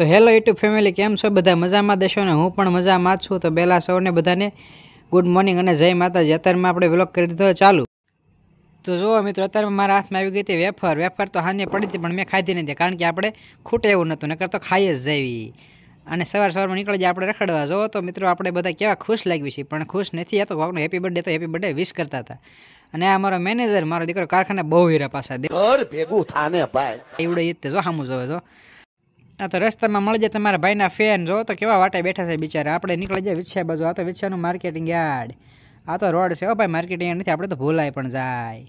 તો hello YouTube family કેમ છો બધા મજામાં દેશો ને હું પણ મજામાં છું તો પહેલાં સૌને બધાને ગુડ મોર્નિંગ અને જય માતાજી અત્યારમાં આપણે વ્લોગ કરી દીધો ચાલુ તો જુઓ મિત્રો અત્યારમાં મારા હાથમાં આવી ગઈ હતી વેફર વેફર તો હાને પડી હતી પણ મેં ખાધી નથી કારણ કે આપણે ખૂટે એવું નહોતું નકર તો ખાઈ જ જવી અને સવાર સવારમાં નીકળી જાય આપણે રખડવા જુઓ તો મિત્રો આપણે બધા કેવા ખુશ લાગ્યું છે પણ ખુશ નથી આ તો કોકનો હેપી બર્થડે તો હેપી બર્થડે વિશ કરતા હતા અને આ મારો મેનેજર મારો દીકરો કારખાના બહુ હીરા પાછા દે ભેગું થાને ભાઈ એવડે જો સામું જોવે જો આ તો રસ્તામાં મળી જાય તમારા ભાઈના ફેન જો તો કેવા વાટે બેઠા છે બિચારા આપણે નીકળી જાય વિછ્યા બાજુ આ તો વિછ્યાનું માર્કેટિંગ યાર્ડ આ તો રોડ છે હો ભાઈ માર્કેટિંગ નથી આપણે તો ભૂલાય પણ જાય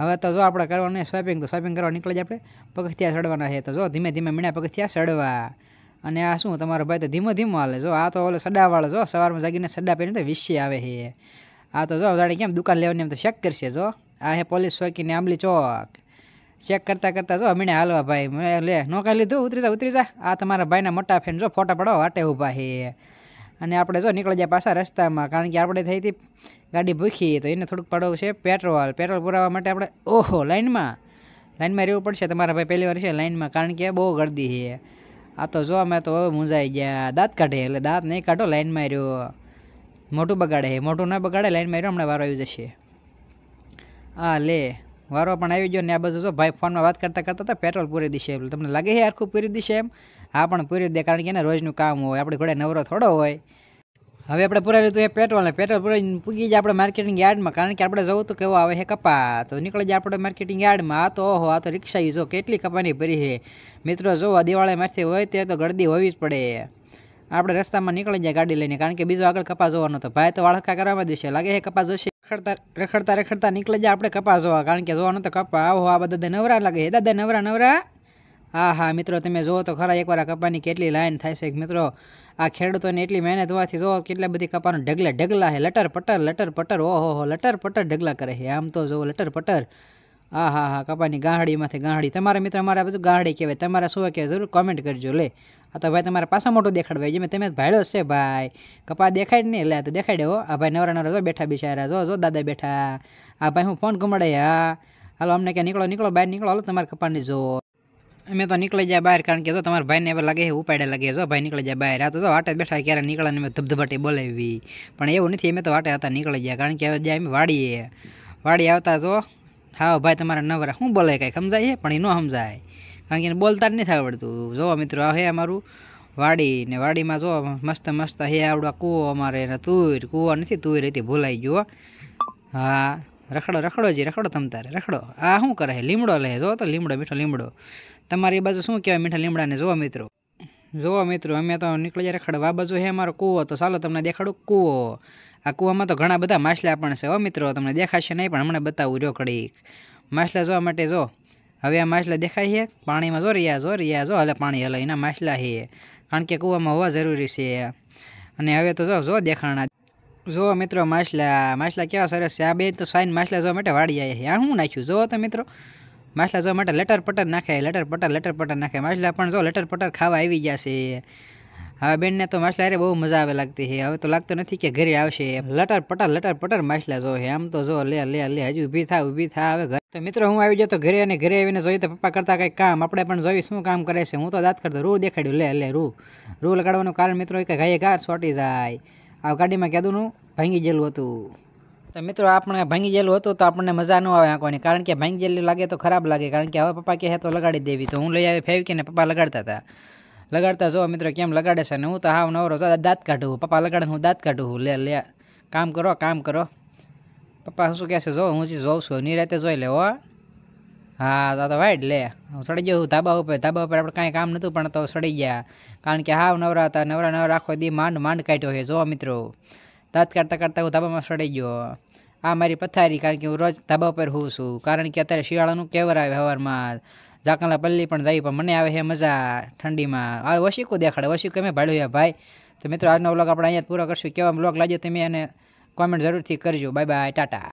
હવે તો જો આપણે કરવાનું શોપિંગ તો શોપિંગ કરવા નીકળી જાય આપણે પગથિયા ચડવાના છે તો જો ધીમે ધીમે મીણા પગથિયા ચડવા અને આ શું તમારો ભાઈ તો ધીમો ધીમો હાલે જો આ તો ઓલો સડાવાળો જો સવારમાં જાગીને સડા પહેરીને તો વિશે આવે છે આ તો જો જાણે કેમ દુકાન લેવાની એમ તો શેક કરશે જો આ હે પોલીસ ચોકીને આંબલી ચોક ચેક કરતાં કરતાં જો હમણે હાલવા ભાઈ મેં લે નોકા લીધું ઉતરી જા ઉતરી જા આ તમારા ભાઈના મોટા ફેન જો ફોટા પડાવવા વાટે ઊભા હે અને આપણે જો નીકળી જાય પાછા રસ્તામાં કારણ કે આપણે થઈ હતી ગાડી ભૂખી તો એને થોડુંક પડાવવું છે પેટ્રોલ પેટ્રોલ પુરાવા માટે આપણે ઓહો લાઇનમાં લાઇનમાં રહેવું પડશે તમારા ભાઈ પહેલી વાર છે લાઇનમાં કારણ કે બહુ ગરદી છે આ તો જો અમે તો હવે મૂંઝાઈ ગયા દાંત કાઢે એટલે દાંત નહીં કાઢો લાઇનમાં રહ્યો મોટું બગાડે મોટું ન બગાડે લાઇનમાં રહ્યો હમણાં વારો આવી જશે હા લે વારો પણ આવી ગયો ને આ બધું તો ભાઈ ફોનમાં વાત કરતા કરતા તો પેટ્રોલ પૂરી દેશે એટલે તમને લાગે છે આખું પૂરી દેશે એમ આ પણ પૂરી દે કારણ કે એને રોજનું કામ હોય આપણે ઘોડે નવરો થોડો હોય હવે આપણે પૂરાવી લીધું એ પેટ્રોલ ને પેટ્રોલ પૂરી પૂગી જાય આપણે માર્કેટિંગ યાર્ડમાં કારણ કે આપણે જવું તો કેવો આવે છે કપા તો નીકળે જાય આપણે માર્કેટિંગ યાર્ડમાં આ તો ઓહો આ તો રિક્ષા જો કેટલી કપાની ભરી છે મિત્રો જો દિવાળીમાંથી હોય તે તો ગળદી હોવી જ પડે આપણે રસ્તામાં નીકળી જાય ગાડી લઈને કારણ કે બીજો આગળ કપાસ જોવાનો તો ભાઈ તો વાળકા કરવામાં દેશે લાગે છે કપાસ જોશે રખડતા રખડતા રખડતા નીકળી જાય આપણે કપાસ જોવા કારણ કે જોવાનું તો કપા આવો આ બધા નવરા લાગે હે દાદા નવરા નવરા હા હા મિત્રો તમે જુઓ તો ખરા એકવાર કપાની કેટલી લાઈન થાય છે મિત્રો આ ખેડૂતોને એટલી મહેનત હોવાથી જુઓ કેટલા બધી કપાનું ઢગલા ઢગલા હે લટર પટર લટર પટર ઓહો હો લટર પટર ઢગલા કરે છે આમ તો જુઓ લટર પટર હા હા હા કપાની ગાંહડીમાંથી ગાંહડી તમારા મિત્ર મારા બધું ગાંહડી કહેવાય તમારા શું કહેવાય જરૂર કોમેન્ટ કરજો લે આ તો ભાઈ તમારે પાછા મોટો દેખાડવાય જેમ તમે ભાડ્યો છે ભાઈ કપા દેખાય જ નહીં એટલે તો દેખાડ્યો હો આ ભાઈ નવરા નવરા જો બેઠા બિચારા જો જો દાદા બેઠા આ ભાઈ હું ફોન ગુમાડે હા હાલો અમને ક્યાં નીકળો નીકળો બહાર નીકળો હાલો તમારા કપાની જો અમે તો નીકળી જાય બહાર કારણ કે જો તમારા ભાઈને હવે લાગે ઉપાડે લાગે જો ભાઈ નીકળી જાય બહાર આ તો જો વાટે બેઠા ક્યારે નીકળે ને મેં ધબધબાટી બોલાવી પણ એવું નથી અમે તો વાટે હતા નીકળી જાય કારણ કે હવે જાય અમે વાડીએ વાડી આવતા જો હા ભાઈ તમારા નવરા શું બોલે કાંઈ સમજાય છે પણ એ ન સમજાય કારણ કે એને બોલતા જ નથી આવડતું જો મિત્રો આ હે અમારું વાડી ને વાડીમાં જો મસ્ત મસ્ત હે આવડવા કૂવો અમારે એને તુર કૂવો નથી તુર હતી ભૂલાઈ ગયો હા રખડો રખડો જી રખડો તમ તારે રખડો આ શું કરે છે લીમડો લે જો તો લીમડો મીઠો લીમડો તમારી બાજુ શું કહેવાય મીઠા લીમડાને જો મિત્રો જુઓ મિત્રો અમે તો નીકળી જાય રખડવા બાજુ હે અમારો કૂવો તો ચાલો તમને દેખાડું કૂવો આ કૂવામાં તો ઘણા બધા માછલા પણ છે હો મિત્રો તમને દેખાશે નહીં પણ હમણાં બતાવું જો કડી માછલા જોવા માટે જો હવે આ માછલા દેખાય છે પાણીમાં જો રહ્યા જો રહ્યા જો હલે પાણી હલે એના માછલા છે કારણ કે કૂવામાં હોવા જરૂરી છે અને હવે તો જો જો દેખાણા જો મિત્રો માછલા માછલા કેવા સરસ છે આ બે તો સાઈન માછલા જોવા માટે વાળી જાય છે આ શું નાખ્યું જો તો મિત્રો માછલા જોવા માટે લટર પટર નાખે લટર પટર લટર પટર નાખે માછલા પણ જો લટર પટર ખાવા આવી ગયા છે હવે બેનને તો માછલા રે બહુ મજા આવે લાગતી છે હવે તો લાગતો નથી કે ઘરે આવશે લટર પટર લટર પટર માછલા જો આમ તો જો લે લે લે હજી ઊભી થાય ઉભી થાય હવે તો મિત્રો હું આવી જતો ઘરે અને ઘરે આવીને જોઈએ તો પપ્પા કરતા કંઈક કામ આપણે પણ જોઈએ શું કામ કરે છે હું તો દાંત કરતો રૂ દેખાડ્યું લે લે રૂ રૂ લગાડવાનું કારણ મિત્રો કે ઘાયે ગાર છોટી જાય આ ગાડીમાં કેદુંનું ભાંગી ગયેલું હતું તો મિત્રો આપણે ભાંગી ગયેલું હતું તો આપણને મજા ન આવે આંખવાની કારણ કે ભાંગી જેલું લાગે તો ખરાબ લાગે કારણ કે હવે પપ્પા કહે તો લગાડી દેવી તો હું લઈ આવી ફેંકી પપ્પા લગાડતા હતા લગાડતા જો મિત્ર કેમ લગાડે છે ને હું તો હાવ નવરો છો દાંત કાઢું પપ્પા લગાડે હું દાંત કાઢું લે લે કામ કરો કામ કરો પપ્પા શું કહેશે જો હું જે જોઉં છું ની રાતે જોઈ લે હો હા દાદા વાઈટ લે હું સડી ગયો હું ધાબા ઉપર ધાબા ઉપર આપણે કાંઈ કામ નહોતું પણ તો સડી ગયા કારણ કે હાવ નવરા હતા નવરા નવરા આખો દી માંડ માંડ કાઢ્યો છે જો મિત્રો દાંત કાઢતા કાઢતા હું ધાબામાં સડી ગયો આ મારી પથારી કારણ કે હું રોજ ધાબા ઉપર હોઉં છું કારણ કે અત્યારે શિયાળાનું કેવર આવે હવારમાં જાકલા પલ્લી પણ જાય પણ મને આવે હે મજા ઠંડીમાં આવે ઓશિકું દેખાડે ઓશિકું અમે ભાડ્યું ભાઈ તો મિત્રો આજનો બ્લોગ આપણે અહીંયા પૂરો કરશું કેવા બ્લોગ લાગ્યો તમે એને કોમેન્ટ જરૂરથી કરજો બાય બાય ટાટા